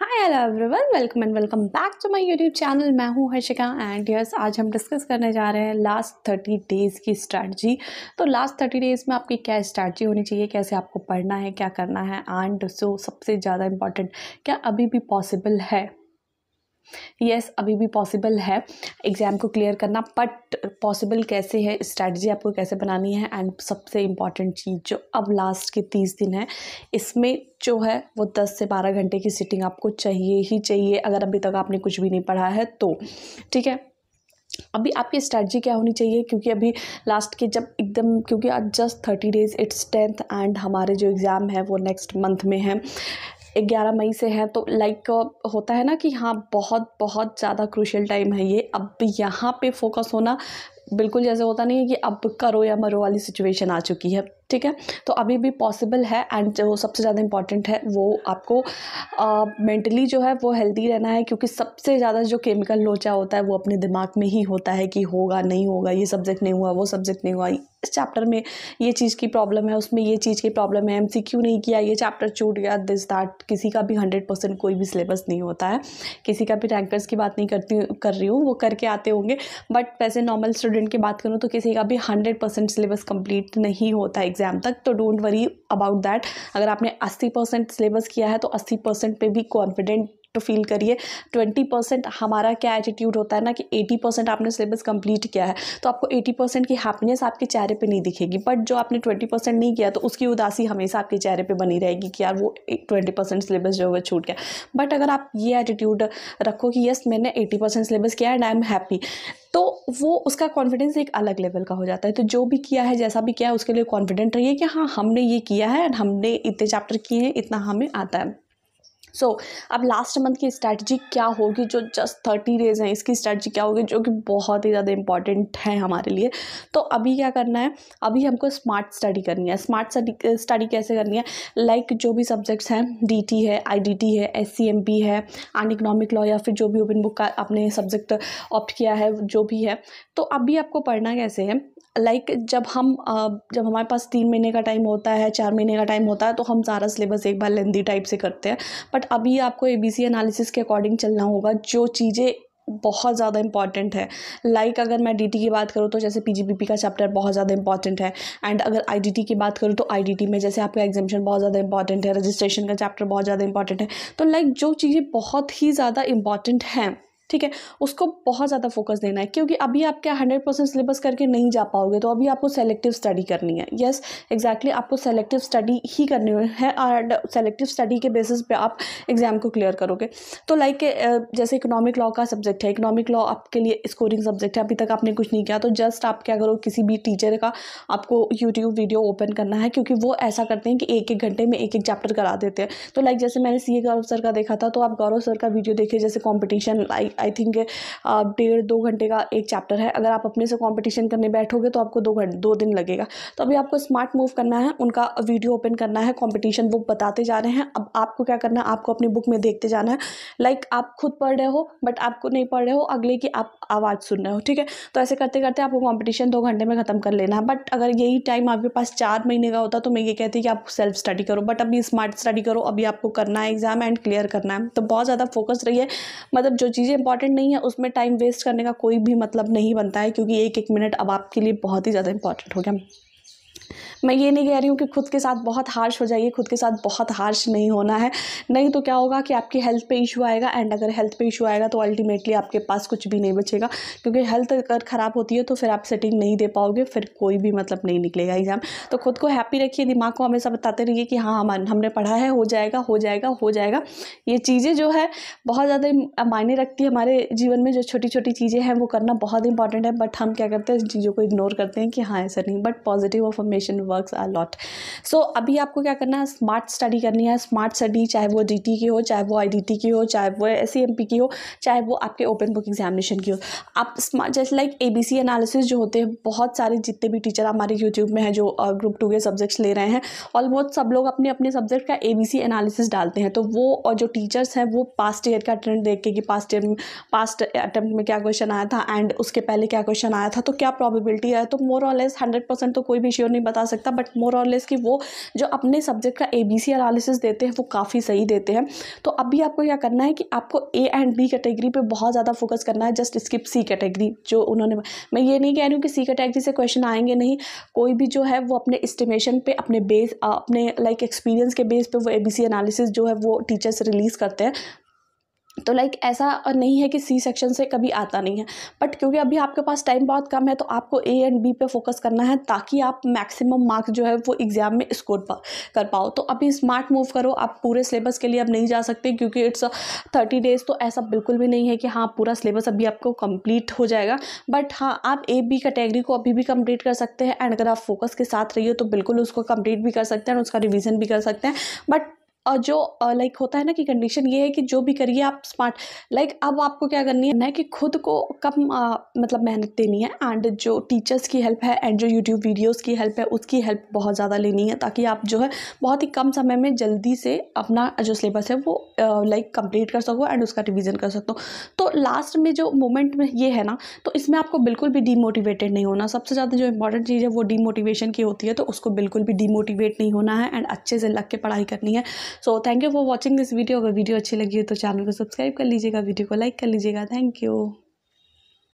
high hello everyone welcome and welcome back to my YouTube channel मैं हूँ Harshika and yes आज हम discuss करने जा रहे हैं लास्ट थर्टी डेज़ की स्ट्रैटी तो लास्ट थर्टी डेज़ में आपकी क्या स्ट्रैटी होनी चाहिए कैसे आपको पढ़ना है क्या करना है एंड सो सबसे ज़्यादा इम्पॉर्टेंट क्या अभी भी पॉसिबल है येस yes, अभी भी पॉसिबल है एग्ज़ाम को क्लियर करना बट पॉसिबल कैसे है स्ट्रैटेजी आपको कैसे बनानी है एंड सबसे इम्पॉर्टेंट चीज़ जो अब लास्ट के तीस दिन है इसमें जो है वो दस से बारह घंटे की सिटिंग आपको चाहिए ही चाहिए अगर अभी तक आपने कुछ भी नहीं पढ़ा है तो ठीक है अभी आपकी स्ट्रैटी क्या होनी चाहिए क्योंकि अभी लास्ट के जब एकदम क्योंकि आज just thirty days it's tenth and हमारे जो एग्ज़ाम है वो नेक्स्ट मंथ में है ग्यारह मई से है तो लाइक होता है ना कि हाँ बहुत बहुत ज़्यादा क्रूशल टाइम है ये अब यहाँ पे फोकस होना बिल्कुल जैसे होता नहीं है कि अब करो या मरो वाली सिचुएशन आ चुकी है ठीक है तो अभी भी पॉसिबल है एंड जो सबसे ज़्यादा इम्पॉर्टेंट है वो आपको मेंटली uh, जो है वो हेल्दी रहना है क्योंकि सबसे ज़्यादा जो केमिकल लोचा होता है वो अपने दिमाग में ही होता है कि होगा नहीं होगा ये सब्जेक्ट नहीं हुआ वो सब्जेक्ट नहीं हुआ इस चैप्टर में ये चीज़ की प्रॉब्लम है उसमें ये चीज़ की प्रॉब्लम है एम नहीं किया ये चैप्टर छूट गया दिस दैट किसी का भी हंड्रेड परसेंट कोई भी सिलेबस नहीं होता है किसी का भी रैंकर्स की बात नहीं करती कर रही हूँ वो करके आते होंगे बट वैसे नॉर्मल स्टूडेंट की बात करूँ तो किसी का भी हंड्रेड परसेंट सिलेबस कम्प्लीट नहीं होता है एग्ज़ाम तक तो डोंट वरी अबाउट दैट अगर आपने अस्सी परसेंट सिलेबस किया है तो अस्सी परसेंट पर भी कॉन्फिडेंट फील तो करिए ट्वेंटी परसेंट हमारा क्या एटीट्यूड होता है ना कि एटी परसेंट आपने सिलेबस कंप्लीट किया है तो आपको एटी परसेंट की हैप्पीनेस आपके चेहरे पे नहीं दिखेगी बट जो आपने ट्वेंटी परसेंट नहीं किया तो उसकी उदासी हमेशा आपके चेहरे पे बनी रहेगी कि यार वो ट्वेंटी परसेंट सिलेबस जो है छूट गया बट अगर आप ये एटीट्यूड रखो कि यस मैंने एटी परसेंट सिलेबस किया एंड आई एम हैप्पी तो वो उसका कॉन्फिडेंस एक अलग लेवल का हो जाता है तो जो भी किया है जैसा भी किया है उसके लिए कॉन्फिडेंट रहिए कि हाँ हमने ये किया है एंड हमने इतने चैप्टर किए हैं इतना हमें आता है सो so, अब लास्ट मंथ की स्ट्रैटी क्या होगी जो जस्ट थर्टी डेज हैं इसकी स्ट्रैटी क्या होगी जो कि बहुत ही ज़्यादा इंपॉर्टेंट है हमारे लिए तो अभी क्या करना है अभी हमको स्मार्ट स्टडी करनी है स्मार्ट स्टडी कैसे करनी है लाइक like जो भी सब्जेक्ट्स हैं डी है आई है एस है एंड इकनॉमिक लॉ या फिर जो भी ओपन बुक का आपने सब्जेक्ट ऑप्ट किया है जो भी है तो अभी आपको पढ़ना कैसे है लाइक like, जब हम जब हमारे पास तीन महीने का टाइम होता है चार महीने का टाइम होता है तो हम सारा सिलेबस एक बार लेंदी टाइप से करते हैं बट अभी आपको ए बी सी एनालिसिस के अकॉर्डिंग चलना होगा जो चीज़ें बहुत ज़्यादा इंपॉर्टेंट है लाइक like अगर मैं डीटी की बात करूँ तो जैसे पीजीपीपी का चैप्टर बहुत ज़्यादा इंपॉर्टेंट है एंड अगर आईडीटी की बात करूँ तो आईडीटी में जैसे आपका एग्जामेशन बहुत ज़्यादा इंपॉर्टेंट है रजिस्ट्रेशन का चैप्टर बहुत ज़्यादा इंपॉर्टेंट है तो लाइक like जो चीज़ें बहुत ही ज़्यादा इंपॉर्टेंट हैं ठीक है उसको बहुत ज़्यादा फोकस देना है क्योंकि अभी आप क्या हंड्रेड परसेंट सिलेबस करके नहीं जा पाओगे तो अभी आपको सेलेक्टिव स्टडी करनी है यस एग्जैक्टली आपको सेलेक्टिव स्टडी ही करनी है एंड सेलेक्टिव स्टडी के बेसिस पे आप एग्ज़ाम को क्लियर करोगे तो लाइक जैसे इकोनॉमिक लॉ का सब्जेक्ट है इकोनॉमिक लॉ आपके लिए स्कोरिंग सब्जेक्ट है अभी तक आपने कुछ नहीं किया तो जस्ट आप क्या करो किसी भी टीचर का आपको यूट्यूब वीडियो ओपन करना है क्योंकि वो ऐसा करते हैं कि एक एक घंटे में एक एक चैप्टर करा देते हैं तो लाइक जैसे मैंने सी गौरव सर का देखा था तो आप गौरव सर का वीडियो देखिए जैसे कॉम्पिटिशन लाइक आई थिंक डेढ़ दो घंटे का एक चैप्टर है अगर आप अपने से कॉम्पिटिशन करने बैठोगे तो आपको दो घंटे दो दिन लगेगा तो अभी आपको स्मार्ट मूव करना है उनका वीडियो ओपन करना है कॉम्पिटिशन वो बताते जा रहे हैं अब आपको क्या करना है आपको अपनी बुक में देखते जाना है लाइक like, आप खुद पढ़ रहे हो बट आपको नहीं पढ़ रहे हो अगले की आप आवाज़ सुन रहे हो ठीक है तो ऐसे करते करते आपको कॉम्पिटिशन दो घंटे में ख़त्म कर लेना है बट अगर यही टाइम आपके पास चार महीने का होता तो मैं ये कहती कि आप सेल्फ स्टडी करो बट अभी स्मार्ट स्टडी करो अभी आपको करना है एग्जाम एंड क्लियर करना है तो बहुत ज़्यादा फोकस रही है मतलब जो चीज़ें इंपॉर्टेंट नहीं है उसमें टाइम वेस्ट करने का कोई भी मतलब नहीं बनता है क्योंकि एक एक मिनट अब आपके लिए बहुत ही ज़्यादा इंपॉर्टेंट हो गया मैं ये नहीं कह रही हूँ कि खुद के साथ बहुत हार्श हो जाइए खुद के साथ बहुत हार्श नहीं होना है नहीं तो क्या होगा कि आपकी हेल्थ पे इशू आएगा एंड अगर हेल्थ पे इशू आएगा तो अल्टीमेटली आपके पास कुछ भी नहीं बचेगा क्योंकि हेल्थ अगर ख़राब होती है तो फिर आप सेटिंग नहीं दे पाओगे फिर कोई भी मतलब नहीं निकलेगा एग्ज़ाम तो खुद को हैप्पी रखिए दिमाग को हमेशा बताते रहिए कि हाँ हम हमने पढ़ा है हो जाएगा हो जाएगा हो जाएगा ये चीज़ें जो है बहुत ज़्यादा मायने रखती है हमारे जीवन में जो छोटी छोटी चीज़ें हैं वो करना बहुत इंपॉर्टेंट है बट हम क्या करते हैं इन चीज़ों को इग्नोर करते हैं कि हाँ ऐसा नहीं but positive affirmation works a lot so अभी आपको क्या करना है स्मार्ट स्टडी करनी है स्मार्ट स्टडी चाहे वो डी की हो चाहे वो आई की हो चाहे वो एस e की हो चाहे वो आपके ओपन बुक एग्जामिनेशन की हो आप स्मार्ट जैसे लाइक ए सी एनालिसिस जो होते हैं बहुत सारे जितने भी टीचर हमारे यूट्यूब में हैं जो ग्रुप टू के सब्जेक्ट्स ले रहे हैं ऑलमोस्ट सब लोग अपने अपने सब्जेक्ट का ए बी सी एनालिसिस डालते हैं तो वो और जो टीचर्स हैं वो पास्ट ईयर का ट्रेंड देख के कि पास्ट ईयर पास्ट अटैम्प्ट में क्या क्वेश्चन आया था एंड उसके पहले क्या क्वेश्चन आया था तो क्या प्रॉबिबिलिटी है तो मोर और लेस हंड्रेड परसेंट तो कोई भी श्योर नहीं बता सकता सकता बट मोर और लेस कि वो जो अपने सब्जेक्ट का ए बी सी एनालिसिस देते हैं वो काफ़ी सही देते हैं तो अभी आपको क्या करना है कि आपको ए एंड बी कैटेगरी पे बहुत ज़्यादा फोकस करना है जस्ट स्किप सी कैटेगरी जो उन्होंने मैं ये नहीं कह रही हूँ कि सी कैटेगरी से क्वेश्चन आएंगे नहीं कोई भी जो है वो अपने इस्टीमेशन पर अपने बेस अपने लाइक like एक्सपीरियंस के बेस पर वो ए बी सी एनालिसिस जो है वो टीचर्स रिलीज़ करते हैं तो लाइक ऐसा नहीं है कि सी सेक्शन से कभी आता नहीं है बट क्योंकि अभी आपके पास टाइम बहुत कम है तो आपको ए एंड बी पे फोकस करना है ताकि आप मैक्सिमम मार्क्स जो है वो एग्ज़ाम में स्कोर पा, कर पाओ तो अभी स्मार्ट मूव करो आप पूरे सिलेबस के लिए अब नहीं जा सकते क्योंकि इट्स थर्टी डेज़ तो ऐसा बिल्कुल भी नहीं है कि हाँ पूरा सिलेबस अभी आपको कम्प्लीट हो जाएगा बट हाँ आप ए बी कैटेगरी को अभी भी कम्प्लीट कर सकते हैं एंड अगर आप फोकस के साथ रहिए तो बिल्कुल उसको कम्प्लीट भी कर सकते हैं उसका रिविज़न भी कर सकते हैं बट और जो लाइक होता है ना कि कंडीशन ये है कि जो भी करिए आप स्मार्ट लाइक अब आपको क्या करनी है ना कि खुद को कम आ, मतलब मेहनत देनी है एंड जो टीचर्स की हेल्प है एंड जो यूट्यूब वीडियोज़ की हेल्प है उसकी हेल्प बहुत ज़्यादा लेनी है ताकि आप जो है बहुत ही कम समय में जल्दी से अपना जो सिलेबस है वो लाइक कंप्लीट कर सको एंड उसका रिविज़न कर सकते हो तो लास्ट में जो मोमेंट में ये है ना तो इसमें आपको बिल्कुल भी डीमोटिवेटेड नहीं होना सबसे ज़्यादा जो इंपॉर्टेंट चीज़ है वो डीमोटिवेशन की होती है तो उसको बिल्कुल भी डीमोटिवेट नहीं होना है एंड अच्छे से लग के पढ़ाई करनी है so thank you for watching this video अगर वीडियो अच्छी लगी हो तो चैनल को सब्सक्राइब कर लीजिएगा वीडियो को लाइक कर लीजिएगा थैंक यू